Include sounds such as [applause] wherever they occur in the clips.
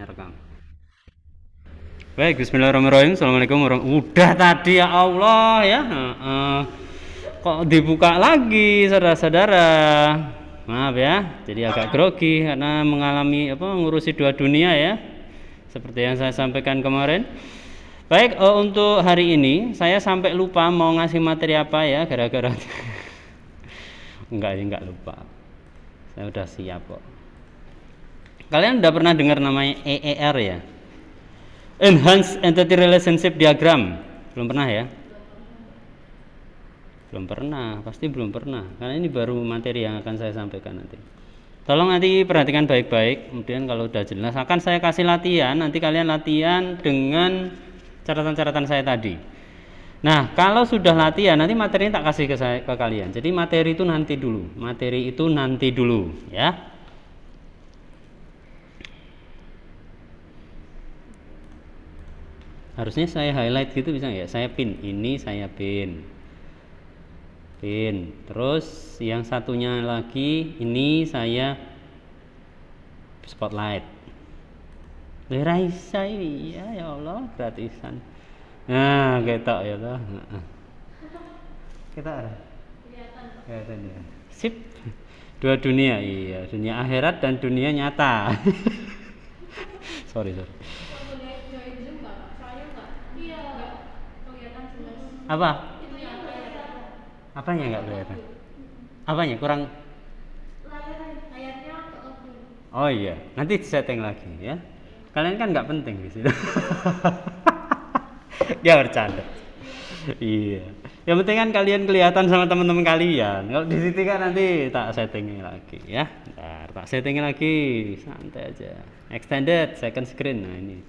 rekam. Baik, bismillahirrahmanirrahim. Assalamualaikum warahmatullahi Udah tadi ya Allah ya. Uh, uh, kok dibuka lagi saudara-saudara. Maaf ya. Jadi agak grogi karena mengalami apa Mengurusi dua dunia ya. Seperti yang saya sampaikan kemarin. Baik, uh, untuk hari ini saya sampai lupa mau ngasih materi apa ya gara-gara [laughs] enggak enggak lupa. Saya udah siap kok. Kalian udah pernah dengar namanya EER ya? Enhanced Entity Relationship Diagram. Belum pernah ya? Belum pernah, pasti belum pernah. Karena ini baru materi yang akan saya sampaikan nanti. Tolong nanti perhatikan baik-baik. Kemudian kalau udah jelas akan saya kasih latihan, nanti kalian latihan dengan catatan-catatan saya tadi. Nah, kalau sudah latihan, nanti materinya tak kasih ke, saya, ke kalian. Jadi materi itu nanti dulu, materi itu nanti dulu, ya. harusnya saya highlight gitu bisa ya saya pin ini saya pin pin terus yang satunya lagi ini saya spotlight lerai saya ya ya Allah gratisan nah kita ya toh kita ada kelihatan ya sip dua dunia iya dunia akhirat dan dunia nyata [laughs] sorry sorry apa apanya nggak kelihatan apanya kurang Oh iya, nanti setting lagi ya. Kalian kan nggak penting di situ. [laughs] Dia bercanda. iya. Yang penting kan kalian kelihatan sama teman-teman kalian. Kalau di situ kan nanti tak settingin lagi ya. Bentar, tak settingin lagi, santai aja. Extended second screen nah ini.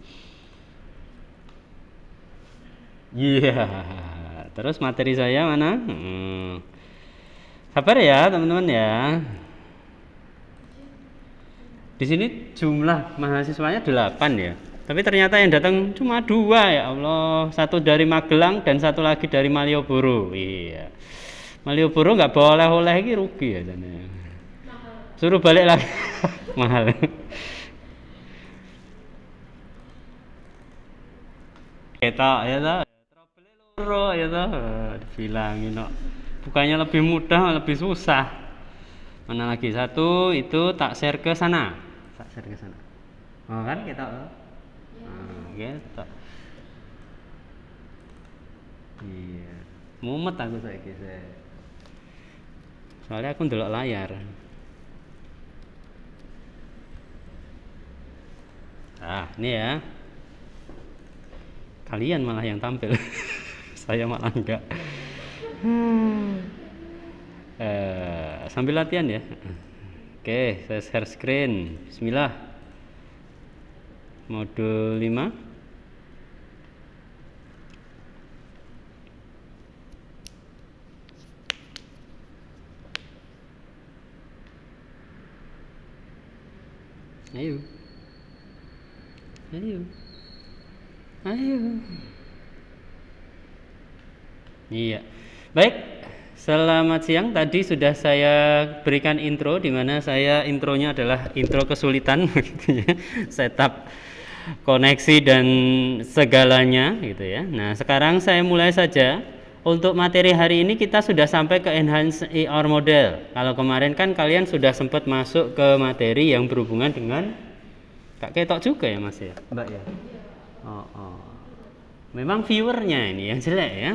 Iya. Yeah terus materi saya mana? Hmm. Sabar ya, teman-teman ya. Di sini jumlah mahasiswanya 8 ya. Tapi ternyata yang datang cuma dua ya Allah. Satu dari Magelang dan satu lagi dari Malioboro. Iya. Malioboro nggak boleh oleh lagi rugi ya sana. Suruh balik lagi. [laughs] Mahal. Kita ya lah loro ya toh dibilangin no. bukannya lebih mudah lebih susah mana lagi satu itu tak share ke sana tak share ke sana oh kan kita gitu. ya. nah, gitu iya mumet aku saya kisah soalnya aku ndelok layar ah ini ya kalian malah yang tampil [laughs] saya malah enggak uh, sambil latihan ya oke okay, saya share screen bismillah modul 5 Ayo. Ayo. Ayo. Iya. Baik, Selamat siang. Tadi sudah saya berikan intro di mana saya intronya adalah intro kesulitan [laughs] gitu ya. Setup koneksi dan segalanya gitu ya. Nah, sekarang saya mulai saja. Untuk materi hari ini kita sudah sampai ke enhance ER model. Kalau kemarin kan kalian sudah sempat masuk ke materi yang berhubungan dengan Kak Ketok juga ya Mas ya? Mbak ya. Oh, oh memang viewernya ini yang jelek ya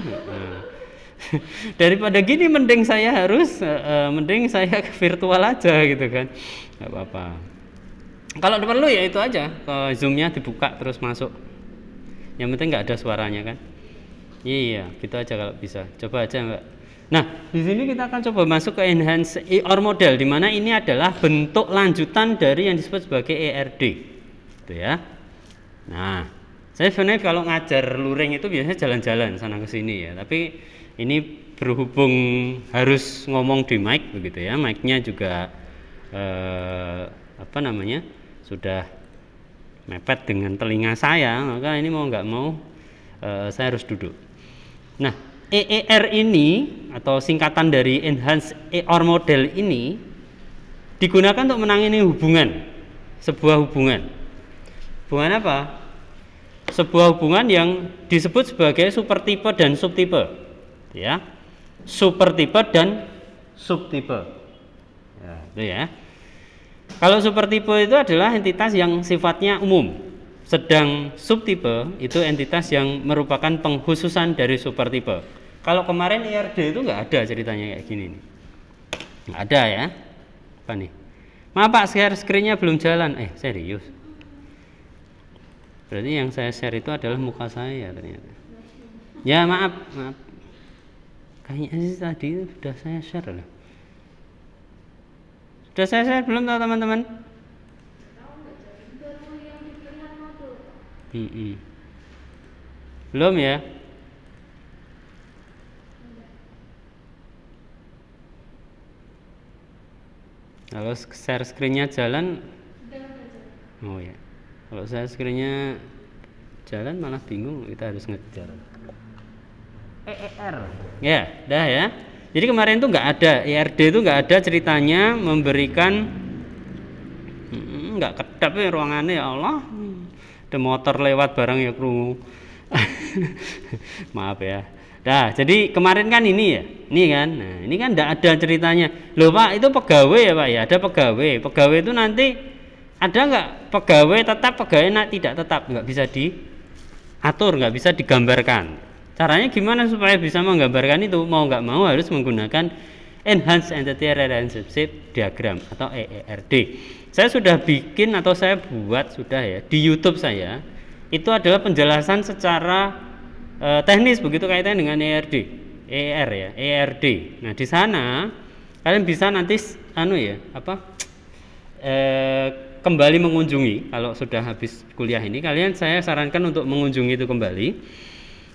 [laughs] daripada gini mending saya harus uh, mending saya ke virtual aja gitu kan nggak apa-apa kalau perlu ya itu aja zoomnya dibuka terus masuk yang penting nggak ada suaranya kan iya gitu aja kalau bisa coba aja mbak. nah di sini kita akan coba masuk ke enhance or e model di mana ini adalah bentuk lanjutan dari yang disebut sebagai ERD gitu ya nah saya sebenarnya kalau ngajar luring itu biasanya jalan-jalan sana ke sini ya, tapi ini berhubung harus ngomong di mic begitu ya, mic juga eh, apa namanya sudah mepet dengan telinga saya, maka ini mau nggak mau eh, saya harus duduk. Nah, EER ini atau singkatan dari Enhanced EOR Model ini digunakan untuk menangani hubungan, sebuah hubungan. Hubungan apa? sebuah hubungan yang disebut sebagai super tipe dan sub tipe ya super tipe dan sub tipe ya, itu ya kalau super tipe itu adalah entitas yang sifatnya umum sedang sub tipe itu entitas yang merupakan penghususan dari super tipe kalau kemarin IRD itu nggak ada ceritanya kayak gini nih ada ya apa nih maaf pak share screennya belum jalan eh serius berarti yang saya share itu adalah muka saya ternyata ya maaf maaf kayaknya sih tadi sudah saya share lah sudah saya share belum tahu teman-teman mm -mm. belum ya kalau share screennya jalan oh ya kalau saya sekiranya jalan malah bingung kita harus ngejar EER ya dah ya jadi kemarin tuh nggak ada ERD itu nggak ada ceritanya memberikan nggak hmm, kedap ya ruangannya ya Allah ada motor lewat barang ya kru [laughs] maaf ya Nah, jadi kemarin kan ini ya, ini kan, nah ini kan tidak ada ceritanya. Lupa itu pegawai ya Pak ya, ada pegawai. Pegawai itu nanti ada nggak pegawai tetap pegawai nak tidak tetap nggak bisa diatur nggak bisa digambarkan caranya gimana supaya bisa menggambarkan itu mau nggak mau harus menggunakan Enhanced Entity Relationship Diagram atau EERD saya sudah bikin atau saya buat sudah ya di YouTube saya itu adalah penjelasan secara e, teknis begitu kaitannya dengan EERD ER e ya ERD e nah di sana kalian bisa nanti anu ya apa eh, kembali mengunjungi kalau sudah habis kuliah ini kalian saya sarankan untuk mengunjungi itu kembali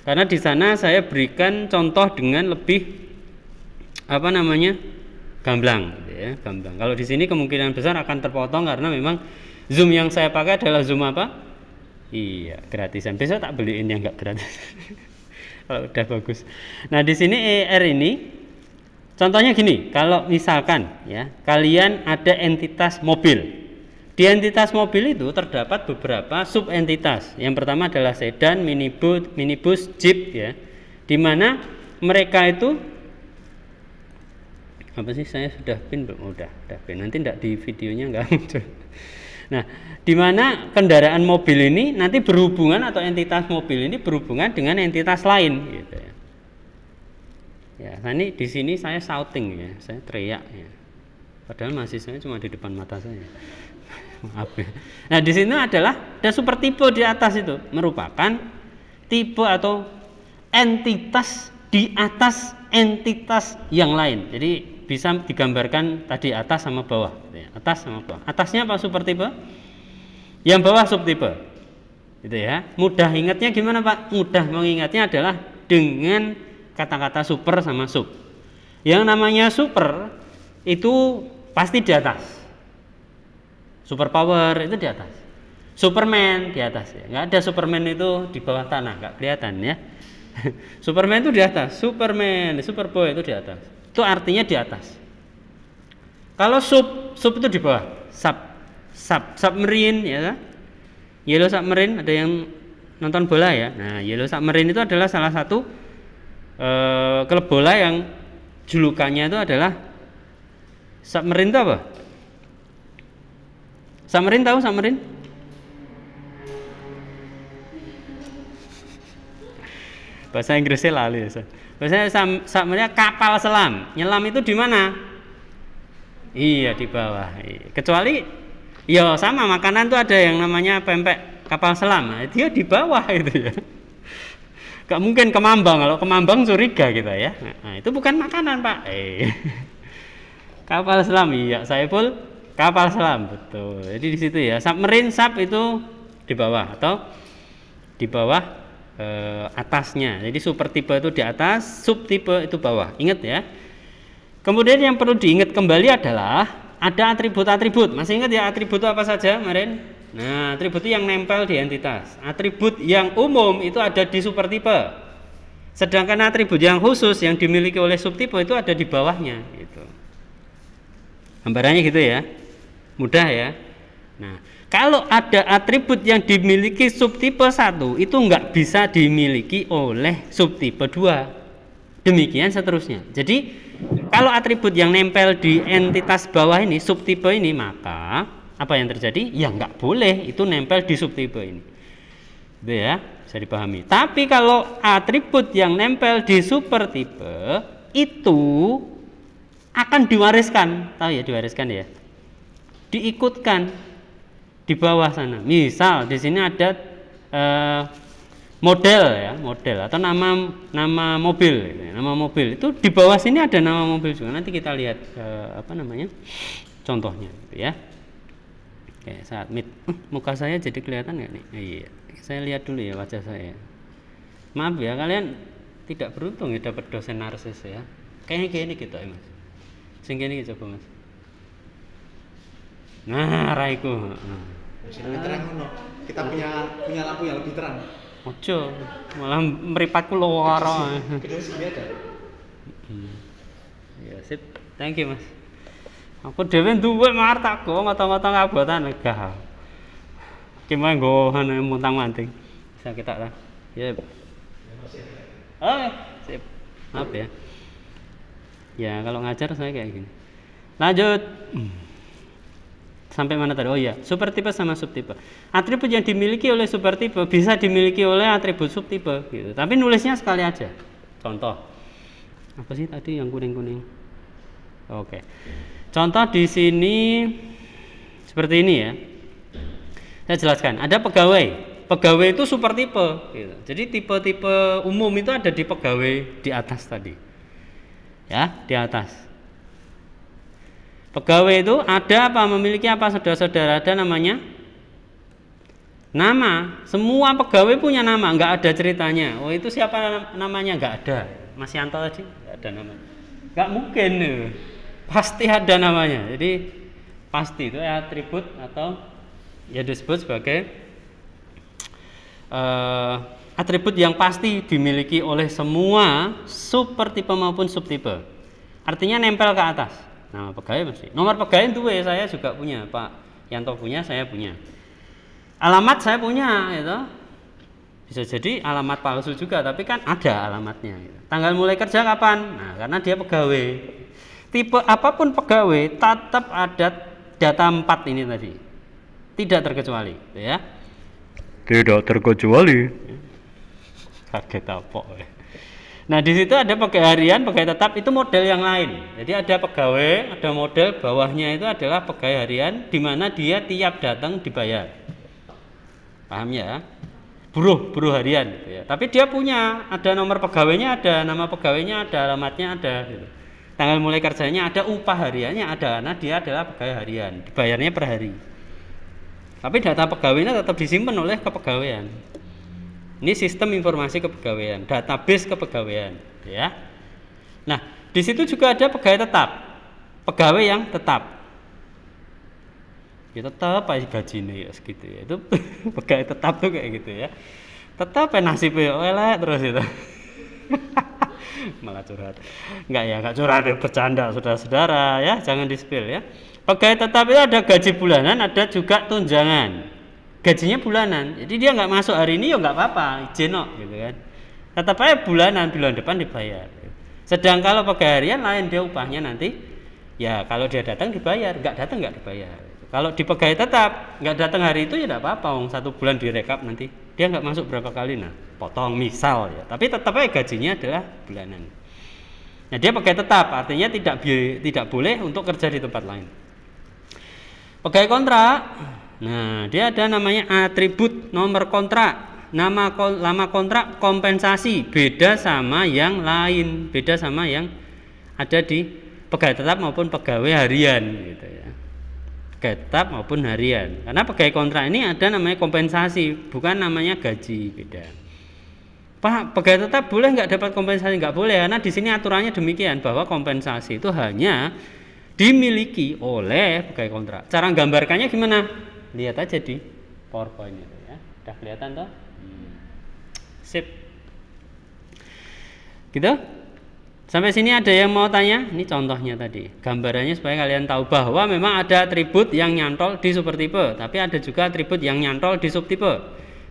karena di sana saya berikan contoh dengan lebih apa namanya gamblang ya gamblang kalau di sini kemungkinan besar akan terpotong karena memang zoom yang saya pakai adalah zoom apa iya gratisan besok tak beliin yang nggak gratis [laughs] kalau udah bagus nah di sini ER ini contohnya gini kalau misalkan ya kalian ada entitas mobil di entitas mobil itu terdapat beberapa sub entitas. Yang pertama adalah sedan, minibus, minibus, jeep ya. Di mana mereka itu apa sih saya sudah pin belum? Oh, udah, udah pin. Nanti tidak di videonya nggak [laughs] muncul. Nah, di mana kendaraan mobil ini nanti berhubungan atau entitas mobil ini berhubungan dengan entitas lain gitu ya. Ya, nah ini di sini saya shouting ya, saya teriak ya. Padahal mahasiswanya cuma di depan mata saya. Nah, di sini adalah ada super tipe di atas itu merupakan tipe atau entitas di atas entitas yang lain. Jadi bisa digambarkan tadi atas sama bawah, gitu ya. atas sama bawah. Atasnya apa super tipe? Yang bawah sub tipe Itu ya. Mudah ingatnya gimana Pak? Mudah mengingatnya adalah dengan kata-kata super sama sub. Yang namanya super itu pasti di atas superpower itu di atas Superman di atas ya nggak ada Superman itu di bawah tanah nggak kelihatan ya [laughs] Superman itu di atas Superman Superboy itu di atas itu artinya di atas kalau sub sub itu di bawah sub sub submarine ya kan? yellow submarine ada yang nonton bola ya nah yellow submarine itu adalah salah satu eh, klub bola yang julukannya itu adalah submarine itu apa Samarin tahu Samarin? Bahasa Inggrisnya lali ya. Bahasa Samarin kapal selam. Nyelam itu di mana? Iya di bawah. Kecuali ya sama makanan tuh ada yang namanya pempek kapal selam. Nah, dia di bawah itu ya. Gak mungkin kemambang kalau kemambang curiga kita ya. Nah, itu bukan makanan pak. Eh. [laughs] Kapal selam iya saya pun kapal selam betul jadi di situ ya submarine sub itu di bawah atau di bawah e, atasnya jadi super tipe itu di atas sub tipe itu bawah ingat ya kemudian yang perlu diingat kembali adalah ada atribut-atribut masih ingat ya atribut itu apa saja kemarin nah atribut itu yang nempel di entitas atribut yang umum itu ada di super tipe sedangkan atribut yang khusus yang dimiliki oleh sub tipe itu ada di bawahnya gitu gambarannya gitu ya mudah ya nah kalau ada atribut yang dimiliki subtipe 1 itu nggak bisa dimiliki oleh subtipe 2 demikian seterusnya jadi kalau atribut yang nempel di entitas bawah ini subtipe ini maka apa yang terjadi ya nggak boleh itu nempel di subtipe ini itu ya bisa dipahami tapi kalau atribut yang nempel di super tipe itu akan diwariskan tahu ya diwariskan ya diikutkan di bawah sana. Misal di sini ada eh, model ya, model atau nama nama mobil, gitu ya, nama mobil itu di bawah sini ada nama mobil juga. Nanti kita lihat eh, apa namanya contohnya, gitu ya. Oke, saat mid, uh, eh, muka saya jadi kelihatan nggak nih? Iya, saya lihat dulu ya wajah saya. Maaf ya kalian tidak beruntung ya dapat dosen narsis ya. Kayaknya kayak ini kita, gitu, ya, mas. Singkini coba mas. Nah, raiku. terang no. Kita punya punya lampu yang lebih terang. Ojo, malah meripatku loro. Kita sini ada. Mm-hmm. Ya, sip. Thank you, Mas. Aku dhewe duwe martak kok ngotong ngabotan abotan Ki mau nggo ana mutang manting Bisa kita lah. Yep. Oh, sip. Maaf ya. Ya, kalau ngajar saya kayak gini. Lanjut sampai mana tadi? Oh iya, super tipe sama subtipe. Atribut yang dimiliki oleh super tipe bisa dimiliki oleh atribut subtipe gitu. Tapi nulisnya sekali aja. Contoh. Apa sih tadi yang kuning-kuning? Oke. Contoh di sini seperti ini ya. Saya jelaskan. Ada pegawai. Pegawai itu tipe gitu. Jadi tipe-tipe umum itu ada di pegawai di atas tadi. Ya, di atas. Pegawai itu ada apa memiliki apa saudara-saudara ada namanya? Nama, semua pegawai punya nama, Enggak ada ceritanya. Oh itu siapa namanya? Enggak ada. Masih Yanto tadi Enggak ada namanya. Enggak mungkin, pasti ada namanya. Jadi pasti itu ya atribut atau ya disebut sebagai uh, atribut yang pasti dimiliki oleh semua super tipe maupun sub tipe. Artinya nempel ke atas nama pegawai masih nomor pegawai ya saya juga punya Pak Yanto punya saya punya alamat saya punya itu bisa jadi alamat palsu juga tapi kan ada alamatnya gitu. tanggal mulai kerja kapan nah karena dia pegawai tipe apapun pegawai tetap ada data empat ini tadi tidak terkecuali gitu ya tidak terkecuali kaget apa ya Nah, di situ ada pegawai harian, pegawai tetap itu model yang lain. Jadi ada pegawai, ada model bawahnya itu adalah pegawai harian di mana dia tiap datang dibayar. Paham ya? Buruh, buruh harian gitu ya. Tapi dia punya, ada nomor pegawainya, ada nama pegawainya, ada alamatnya, ada gitu. Tanggal mulai kerjanya ada upah hariannya ada nah dia adalah pegawai harian, dibayarnya per hari. Tapi data pegawainya tetap disimpan oleh kepegawaian. Ini sistem informasi kepegawaian, database kepegawaian, ya. Nah, di situ juga ada pegawai tetap, pegawai yang tetap. Ya tetap aja gajinya ya segitu ya. Itu [laughs] pegawai tetap tuh kayak gitu ya. Tetap ya nasibnya oleh terus itu. [laughs] malah curhat enggak ya enggak curhat ya, bercanda saudara-saudara ya jangan dispil ya pegawai tetap itu ada gaji bulanan ada juga tunjangan gajinya bulanan jadi dia nggak masuk hari ini ya nggak apa-apa jeno gitu kan tetap aja bulanan bulan depan dibayar sedang kalau pegawai harian, lain dia upahnya nanti ya kalau dia datang dibayar nggak datang nggak dibayar kalau di pegawai tetap nggak datang hari itu ya nggak apa-apa wong satu bulan direkap nanti dia nggak masuk berapa kali nah potong misal ya tapi tetap aja gajinya adalah bulanan nah dia pegawai tetap artinya tidak tidak boleh untuk kerja di tempat lain pegawai kontrak Nah, dia ada namanya atribut nomor kontrak. Nama lama kontrak kompensasi beda sama yang lain, beda sama yang ada di pegawai tetap maupun pegawai harian gitu ya. Pegawai tetap maupun harian. Karena pegawai kontrak ini ada namanya kompensasi, bukan namanya gaji, beda. Pak, pegawai tetap boleh nggak dapat kompensasi? Nggak boleh, karena di sini aturannya demikian bahwa kompensasi itu hanya dimiliki oleh pegawai kontrak. Cara gambarkannya gimana? lihat aja di powerpoint itu ya udah kelihatan toh hmm. sip gitu sampai sini ada yang mau tanya ini contohnya tadi gambarannya supaya kalian tahu bahwa memang ada atribut yang nyantol di super tipe tapi ada juga atribut yang nyantol di subtipe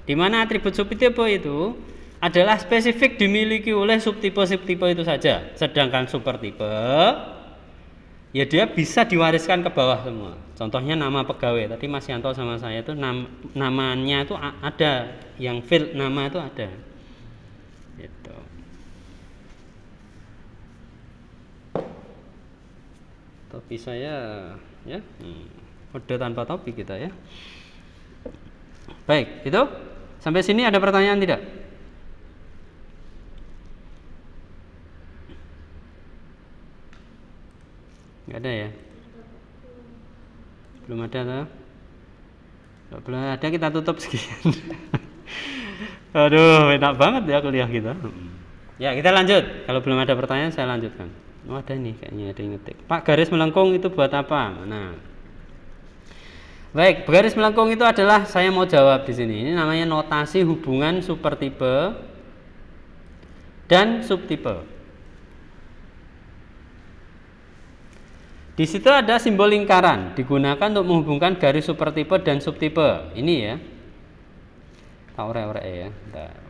di mana atribut subtipe itu adalah spesifik dimiliki oleh subtipe subtipe itu saja sedangkan supertipe ya dia bisa diwariskan ke bawah semua. Contohnya nama pegawai. Tadi Mas Yanto sama saya itu nam, namanya itu ada, yang field nama itu ada. Gitu. topi saya ya hmm, udah tanpa topi kita ya. Baik, itu sampai sini ada pertanyaan tidak? nggak ada ya belum ada toh belum ada kita tutup sekian [laughs] aduh enak banget ya kuliah kita ya kita lanjut kalau belum ada pertanyaan saya lanjutkan oh, ada nih kayaknya ada yang ngetik pak garis melengkung itu buat apa nah baik garis melengkung itu adalah saya mau jawab di sini ini namanya notasi hubungan super tipe dan subtipe Di situ ada simbol lingkaran digunakan untuk menghubungkan garis super tipe dan sub tipe. Ini ya. Tak Ore ore ya.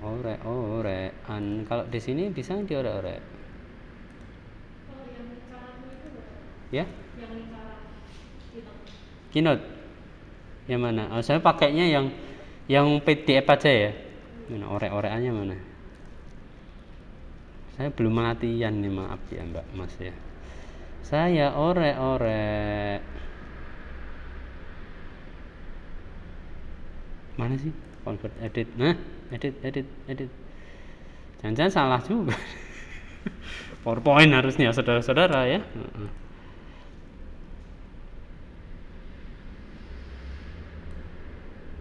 Ore ore an. Kalau di sini bisa di ore ore. Ya. Kinot. Yang mana? Oh, saya pakainya yang yang PDF aja ya. Mana ore-oreannya mana? Saya belum latihan nih maaf ya Mbak Mas ya. Saya ore-ore Mana sih? Convert edit. Nah, edit, edit, edit. Jangan-jangan salah juga. [laughs] PowerPoint harusnya saudara-saudara ya.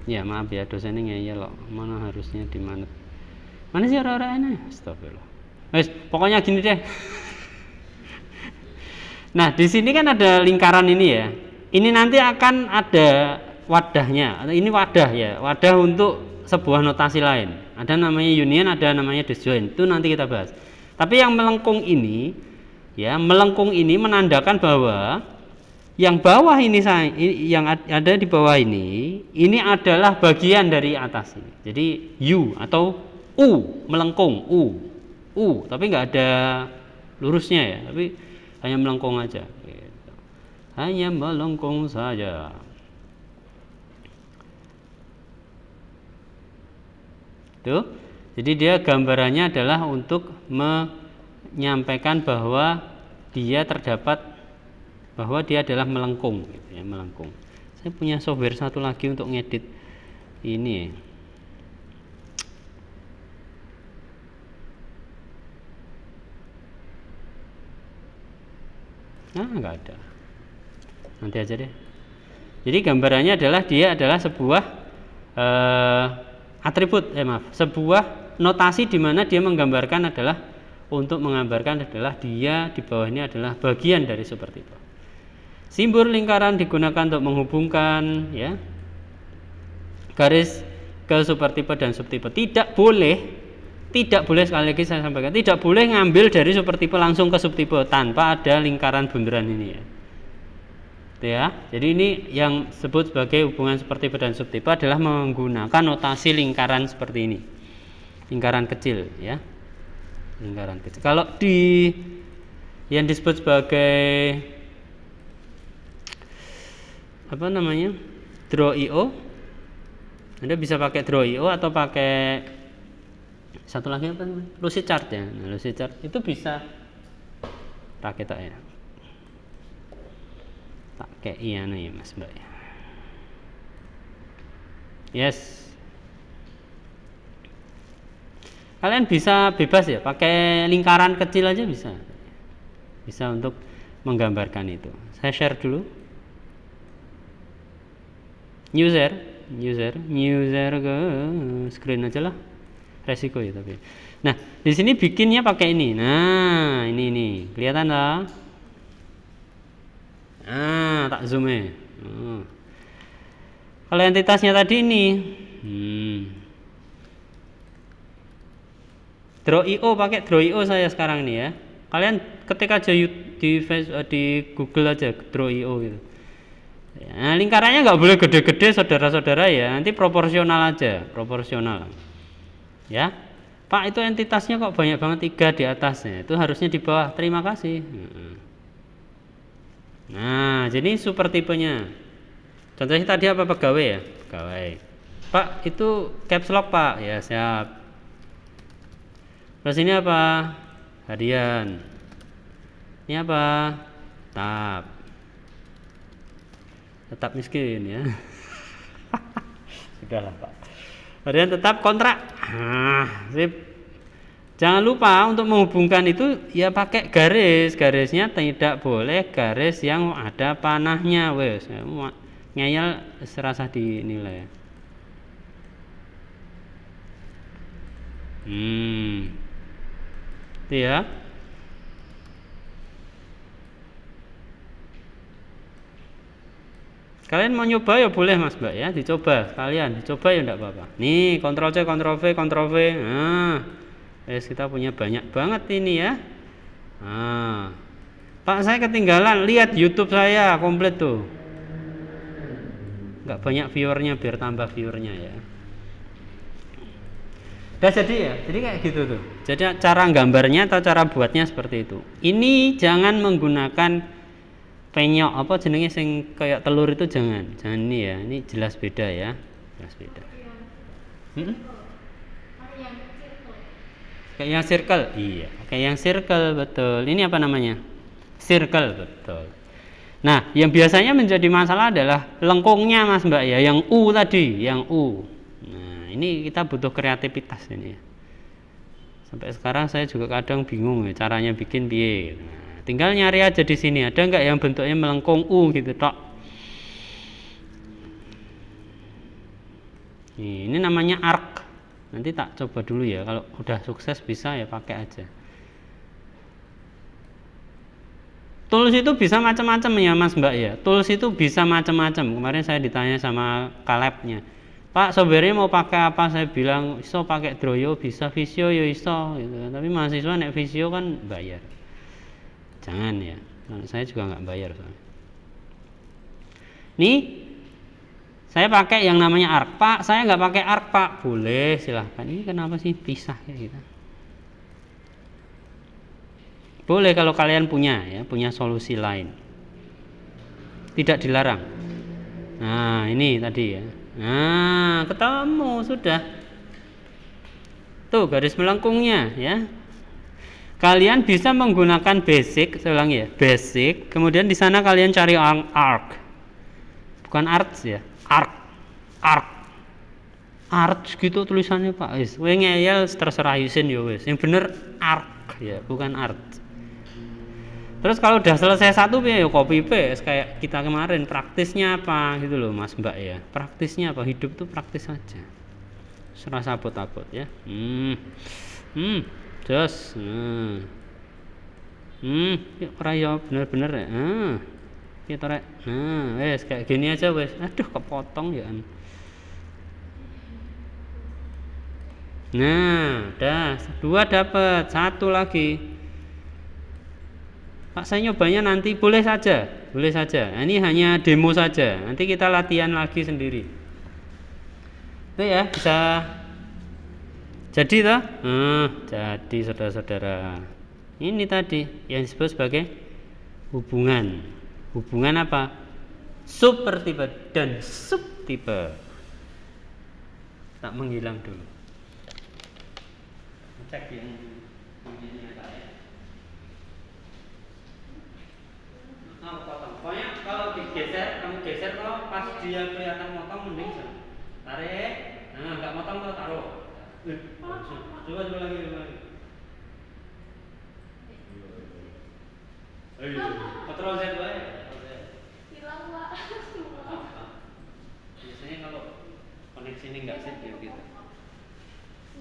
Ya maaf ya dosennya ya loh. Mana harusnya di mana? Mana sih orang-orang ini? Astagfirullah. Wes, pokoknya gini deh. [laughs] Nah, di sini kan ada lingkaran ini ya. Ini nanti akan ada wadahnya. Ini wadah ya, wadah untuk sebuah notasi lain. Ada namanya union, ada namanya disjoint. Itu nanti kita bahas. Tapi yang melengkung ini ya, melengkung ini menandakan bahwa yang bawah ini yang ada di bawah ini ini adalah bagian dari atas ini. Jadi U atau U melengkung U. U, tapi nggak ada lurusnya ya. Tapi hanya melengkung aja gitu. hanya melengkung saja tuh jadi dia gambarannya adalah untuk menyampaikan bahwa dia terdapat bahwa dia adalah melengkung gitu ya melengkung saya punya software satu lagi untuk ngedit ini nah nggak ada nanti aja deh jadi gambarannya adalah dia adalah sebuah uh, atribut eh maaf sebuah notasi di mana dia menggambarkan adalah untuk menggambarkan adalah dia di bawah ini adalah bagian dari seperti itu simbol lingkaran digunakan untuk menghubungkan ya garis ke supertipe dan subtipe tidak boleh tidak boleh sekali lagi saya sampaikan tidak boleh ngambil dari supertipe langsung ke subtipe tanpa ada lingkaran bundaran ini ya gitu ya jadi ini yang disebut sebagai hubungan supertipe dan subtipe adalah menggunakan notasi lingkaran seperti ini lingkaran kecil ya lingkaran kecil kalau di yang disebut sebagai apa namanya draw io anda bisa pakai draw io atau pakai satu lagi apa lucid chart ya nah, lucid chart itu bisa tak ya tak kayak iya nih iya, mas mbak ya yes kalian bisa bebas ya pakai lingkaran kecil aja bisa bisa untuk menggambarkan itu saya share dulu user user user ke screen aja lah resiko ya tapi nah di sini bikinnya pakai ini nah ini ini kelihatan lah Nah tak zoom ya hmm. kalau entitasnya tadi ini hmm. draw io pakai draw io saya sekarang nih ya kalian ketik aja di eh, di Google aja draw io gitu Nah, lingkarannya nggak boleh gede-gede saudara-saudara ya nanti proporsional aja proporsional ya Pak itu entitasnya kok banyak banget tiga di atasnya itu harusnya di bawah terima kasih nah jadi super tipenya contohnya tadi apa pegawai ya pegawai Pak itu caps lock Pak ya siap terus ini apa harian ini apa tap tetap miskin ya [laughs] sudahlah Pak harian tetap kontrak Nah, sip. Jangan lupa untuk menghubungkan itu ya pakai garis. Garisnya tidak boleh garis yang ada panahnya, wes. Ngeyel serasa dinilai. Hmm. Itu ya. Kalian mau nyoba ya boleh Mas Mbak ya, dicoba. Kalian dicoba ya enggak apa-apa. Nih, kontrol C, kontrol V, kontrol V. Nah. Yes, kita punya banyak banget ini ya. Nah. Pak saya ketinggalan, lihat YouTube saya komplit tuh. Enggak banyak viewernya biar tambah viewernya ya. Udah jadi ya, jadi kayak gitu tuh. Jadi cara gambarnya atau cara buatnya seperti itu. Ini jangan menggunakan penyok apa jenenge sing kayak telur itu jangan jangan ini ya ini jelas beda ya jelas beda hmm? kayak yang circle iya kayak yang circle betul ini apa namanya circle betul nah yang biasanya menjadi masalah adalah lengkungnya mas mbak ya yang u tadi yang u nah ini kita butuh kreativitas ini ya sampai sekarang saya juga kadang bingung ya caranya bikin biar nah, tinggal nyari aja di sini ada nggak yang bentuknya melengkung U uh, gitu tok ini namanya arc nanti tak coba dulu ya kalau udah sukses bisa ya pakai aja tools itu bisa macam-macam ya mas mbak ya tools itu bisa macam-macam kemarin saya ditanya sama kalebnya Pak sobernya mau pakai apa saya bilang iso pakai droyo bisa visio yo ya iso gitu. Kan. tapi mahasiswa nek visio kan bayar jangan ya saya juga nggak bayar nih saya pakai yang namanya ark pak saya nggak pakai ark pak boleh silahkan ini kenapa sih pisah ya kita gitu? boleh kalau kalian punya ya punya solusi lain tidak dilarang nah ini tadi ya nah ketemu sudah tuh garis melengkungnya ya kalian bisa menggunakan basic saya ya basic kemudian di sana kalian cari arc bukan arts ya arc arc art gitu tulisannya pak wis we ngeyel terserah Yusin ya wis yang bener arc ya bukan art terus kalau udah selesai satu ya copy paste kayak kita kemarin praktisnya apa gitu loh mas mbak ya praktisnya apa hidup tuh praktis aja serasa apot-apot ya hmm hmm Terus, Hmm. Hmm, yuk ya, ya bener-bener ya. Hmm. Kita ya rek. Nah, hmm, wes kayak gini aja wes. Aduh, kepotong ya. Nah, dah, dua dapat, satu lagi. Pak saya nyobanya nanti boleh saja, boleh saja. Nah, ini hanya demo saja. Nanti kita latihan lagi sendiri. Itu ya bisa jadi toh hmm, jadi saudara-saudara ini tadi yang disebut sebagai hubungan hubungan apa Super tipe dan sub tipe. tak menghilang dulu cek yang Nah, Pokoknya kalau digeser, kamu geser kalau pas dia kelihatan motong mending sana. Tarik. Nah, nggak motong kalau taruh coba coba lagi coba lagi Ayo, kontrol Z ya? Hilang pak. Biasanya kalau koneksi ini nggak sih ya kita. Gitu.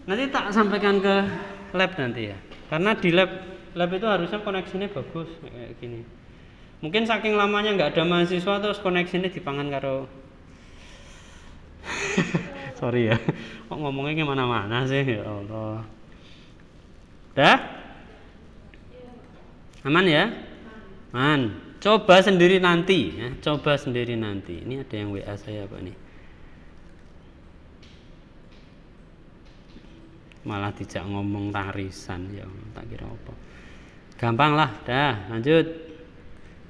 Nanti tak sampaikan ke lab nanti ya, karena di lab lab itu harusnya koneksinya bagus kayak gini. Mungkin saking lamanya nggak ada mahasiswa terus koneksinya dipangan karo [laughs] sorry ya [laughs] kok ngomongnya gimana mana sih ya Allah dah aman ya aman coba sendiri nanti ya coba sendiri nanti ini ada yang WA saya apa nih malah tidak ngomong tarisan ya tak kira apa gampang lah dah lanjut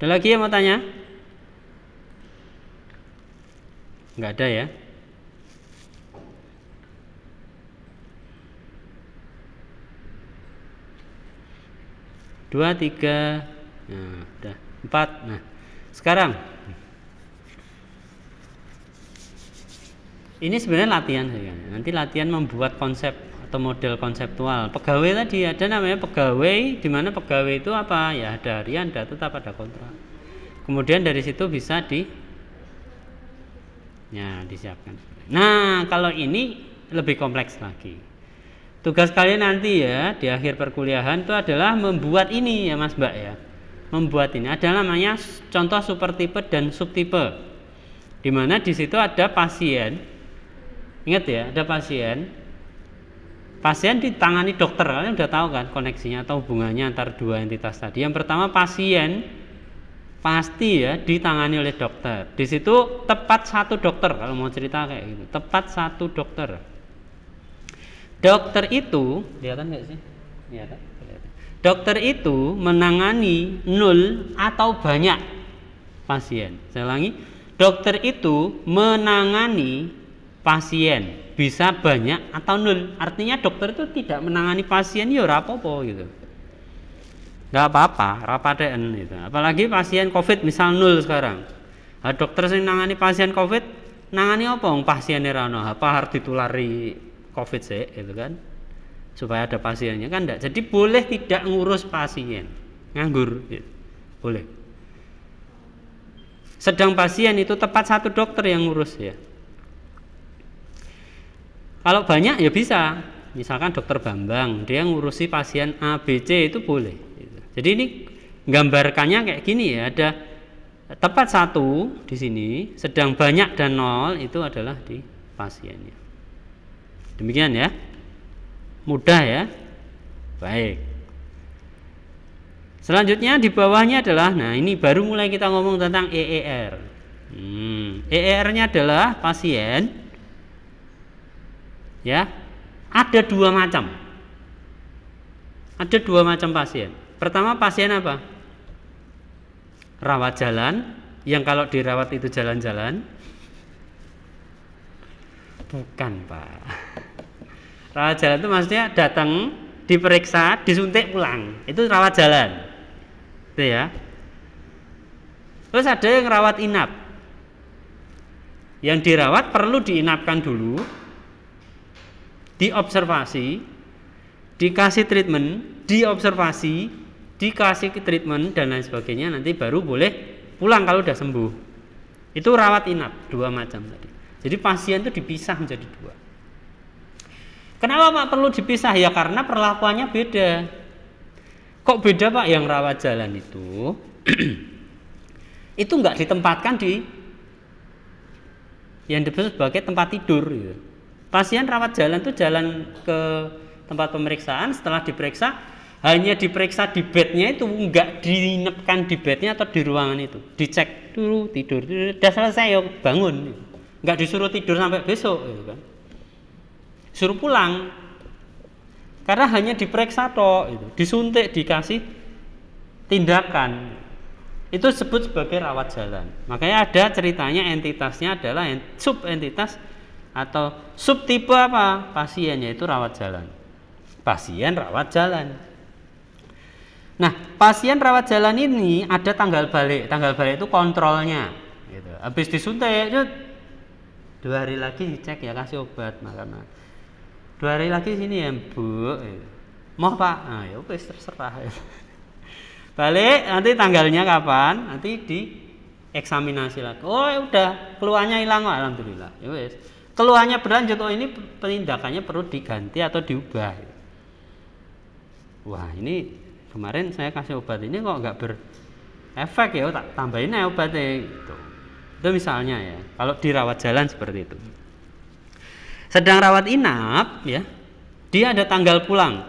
ada lagi yang mau tanya nggak ada ya dua tiga nah empat nah sekarang ini sebenarnya latihan saya nanti latihan membuat konsep atau model konseptual pegawai tadi ada namanya pegawai di mana pegawai itu apa ya ada harian ada tetap ada kontrak kemudian dari situ bisa di ya disiapkan nah kalau ini lebih kompleks lagi Tugas kalian nanti ya di akhir perkuliahan itu adalah membuat ini ya Mas Mbak ya. Membuat ini ada namanya contoh super tipe dan subtipe. Di mana di situ ada pasien. Ingat ya, ada pasien. Pasien ditangani dokter, kalian udah tahu kan koneksinya atau hubungannya antar dua entitas tadi. Yang pertama pasien pasti ya ditangani oleh dokter. Di situ tepat satu dokter kalau mau cerita kayak gitu, tepat satu dokter Dokter itu, kelihatan nggak sih? Kelihatan. Dokter itu menangani nol atau banyak pasien. Saya ulangi, dokter itu menangani pasien bisa banyak atau nol. Artinya dokter itu tidak menangani pasien ya rapopo gitu. Gak apa-apa, rapaten gitu. Apalagi pasien COVID misal nol sekarang. Nah, dokter sing nangani pasien COVID nangani apa? Pasien rano apa harus ditulari covid sih gitu kan supaya ada pasiennya kan enggak jadi boleh tidak ngurus pasien nganggur gitu. boleh sedang pasien itu tepat satu dokter yang ngurus ya kalau banyak ya bisa misalkan dokter Bambang dia ngurusi pasien ABC itu boleh gitu. jadi ini gambarkannya kayak gini ya ada tepat satu di sini sedang banyak dan nol itu adalah di pasiennya Demikian ya. Mudah ya. Baik. Selanjutnya di bawahnya adalah nah ini baru mulai kita ngomong tentang EER. Hmm, EER-nya adalah pasien ya. Ada dua macam. Ada dua macam pasien. Pertama pasien apa? Rawat jalan, yang kalau dirawat itu jalan-jalan. Bukan, Pak. Rawat jalan itu maksudnya datang, diperiksa, disuntik pulang. Itu rawat jalan. Itu ya. Terus ada yang rawat inap. Yang dirawat perlu diinapkan dulu, diobservasi, dikasih treatment, diobservasi, dikasih treatment dan lain sebagainya nanti baru boleh pulang kalau udah sembuh. Itu rawat inap dua macam tadi. Jadi pasien itu dipisah menjadi dua. Kenapa Pak perlu dipisah? Ya karena perlakuannya beda. Kok beda Pak yang rawat jalan itu? [clears throat] itu nggak ditempatkan di yang disebut sebagai tempat tidur. Gitu. Pasien rawat jalan itu jalan ke tempat pemeriksaan setelah diperiksa hanya diperiksa di bednya itu nggak dinepkan di bednya atau di ruangan itu dicek dulu tidur, Sudah selesai yuk ya, bangun nggak disuruh tidur sampai besok gitu kan suruh pulang karena hanya diperiksa toh itu disuntik dikasih tindakan itu sebut sebagai rawat jalan makanya ada ceritanya entitasnya adalah sub entitas atau sub tipe apa pasiennya itu rawat jalan pasien rawat jalan nah pasien rawat jalan ini ada tanggal balik tanggal balik itu kontrolnya gitu. habis disuntik dua hari lagi dicek ya kasih obat makanan dua hari lagi sini ya bu eh, mau pak nah, ya oke terserah [laughs] balik nanti tanggalnya kapan nanti di eksaminasi lagi oh ya udah keluarnya hilang kok alhamdulillah ya wes keluarnya berlanjut oh ini penindakannya perlu diganti atau diubah wah ini kemarin saya kasih obat ini kok nggak berefek ya tambahin aja ya obatnya gitu itu misalnya ya kalau dirawat jalan seperti itu sedang rawat inap ya, dia ada tanggal pulang.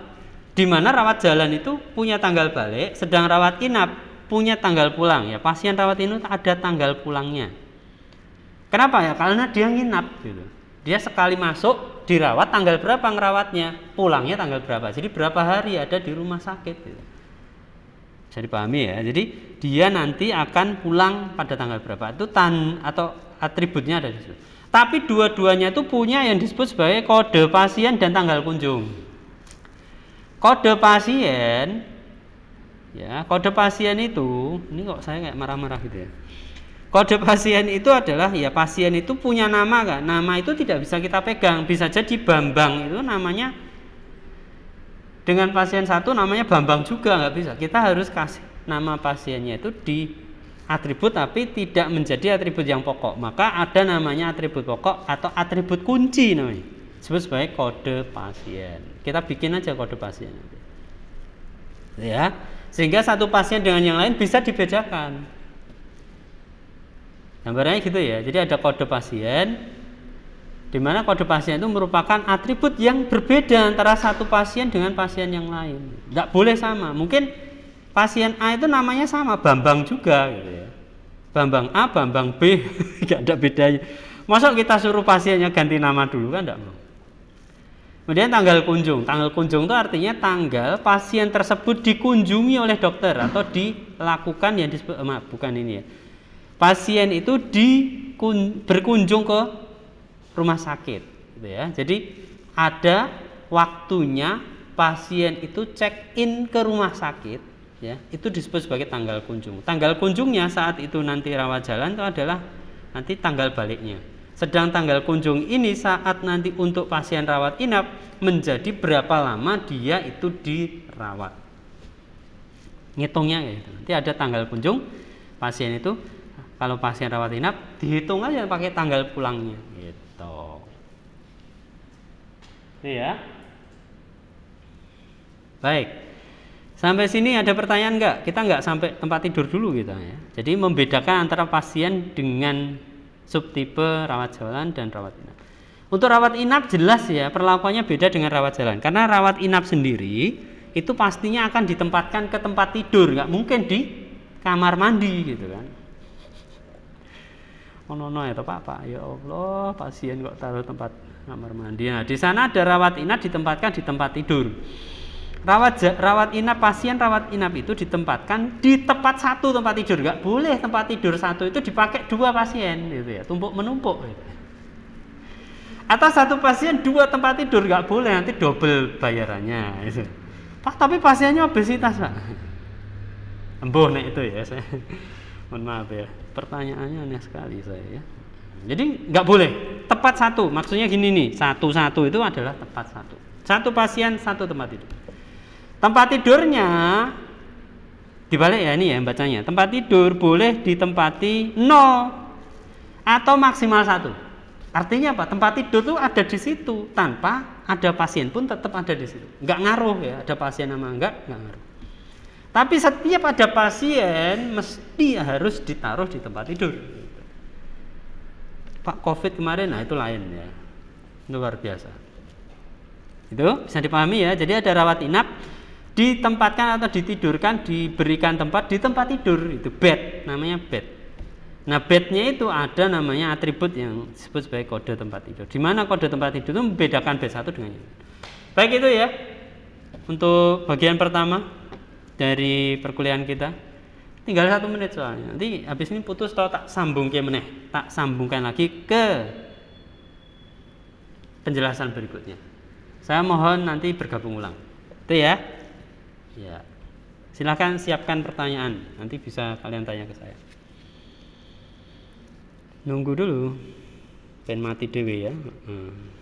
Di mana rawat jalan itu punya tanggal balik, sedang rawat inap punya tanggal pulang ya. Pasien rawat inap ada tanggal pulangnya. Kenapa ya? Karena dia nginap gitu. Dia sekali masuk dirawat tanggal berapa ngerawatnya, pulangnya tanggal berapa. Jadi berapa hari ada di rumah sakit gitu bisa dipahami ya jadi dia nanti akan pulang pada tanggal berapa itu tan atau atributnya ada di situ tapi dua-duanya itu punya yang disebut sebagai kode pasien dan tanggal kunjung kode pasien ya kode pasien itu ini kok saya kayak marah-marah gitu ya kode pasien itu adalah ya pasien itu punya nama kan nama itu tidak bisa kita pegang bisa jadi bambang itu namanya dengan pasien satu namanya Bambang juga nggak bisa kita harus kasih nama pasiennya itu di atribut tapi tidak menjadi atribut yang pokok maka ada namanya atribut pokok atau atribut kunci namanya sebut sebagai kode pasien kita bikin aja kode pasien ya sehingga satu pasien dengan yang lain bisa dibedakan gambarnya gitu ya jadi ada kode pasien di mana kode pasien itu merupakan atribut yang berbeda antara satu pasien dengan pasien yang lain. Tidak boleh sama. Mungkin pasien A itu namanya sama, Bambang juga, gitu ya. Bambang A, Bambang B, tidak [laughs] ada bedanya. Masuk kita suruh pasiennya ganti nama dulu kan tidak mau. Kemudian tanggal kunjung. Tanggal kunjung itu artinya tanggal pasien tersebut dikunjungi oleh dokter atau dilakukan yang disebut eh, maaf bukan ini ya. Pasien itu di berkunjung ke rumah sakit gitu ya. Jadi ada waktunya pasien itu check in ke rumah sakit ya. Itu disebut sebagai tanggal kunjung. Tanggal kunjungnya saat itu nanti rawat jalan itu adalah nanti tanggal baliknya. Sedang tanggal kunjung ini saat nanti untuk pasien rawat inap menjadi berapa lama dia itu dirawat. Ngitungnya gitu. Nanti ada tanggal kunjung pasien itu kalau pasien rawat inap dihitung aja pakai tanggal pulangnya gitu gitu ini iya ya baik sampai sini ada pertanyaan nggak kita enggak sampai tempat tidur dulu gitu ya jadi membedakan antara pasien dengan subtipe rawat jalan dan rawat inap untuk rawat inap jelas ya perlakuannya beda dengan rawat jalan karena rawat inap sendiri itu pastinya akan ditempatkan ke tempat tidur Gak mungkin di kamar mandi gitu kan no ya pak pak Ya Allah, pasien kok taruh tempat kamar mandi. Nah, di sana ada rawat inap ditempatkan di tempat tidur. Rawat rawat inap pasien rawat inap itu ditempatkan di tempat satu tempat tidur. nggak boleh tempat tidur satu itu dipakai dua pasien gitu ya, tumpuk menumpuk. Gitu. Atau satu pasien dua tempat tidur nggak boleh nanti double bayarannya. Gitu. Pak tapi pasiennya obesitas pak. embo nek itu ya saya mohon maaf ya pertanyaannya aneh sekali saya ya jadi nggak boleh tepat satu maksudnya gini nih satu satu itu adalah tepat satu satu pasien satu tempat tidur tempat tidurnya dibalik ya ini ya bacanya tempat tidur boleh ditempati nol atau maksimal satu artinya apa tempat tidur tuh ada di situ tanpa ada pasien pun tetap ada di situ nggak ngaruh ya ada pasien sama enggak nggak ngaruh tapi setiap ada pasien mesti harus ditaruh di tempat tidur. Pak COVID kemarin, nah itu lain ya, luar biasa. Itu bisa dipahami ya. Jadi ada rawat inap ditempatkan atau ditidurkan, diberikan tempat di tempat tidur itu bed, namanya bed. Nah, bednya itu ada namanya atribut yang disebut sebagai kode tempat tidur. Di mana kode tempat tidur itu membedakan bed satu dengan yang lain. Baik itu ya untuk bagian pertama dari perkuliahan kita tinggal satu menit soalnya nanti habis ini putus atau tak sambung ke meneh tak sambungkan lagi ke penjelasan berikutnya saya mohon nanti bergabung ulang itu ya ya silahkan siapkan pertanyaan nanti bisa kalian tanya ke saya nunggu dulu pen mati dewe ya hmm.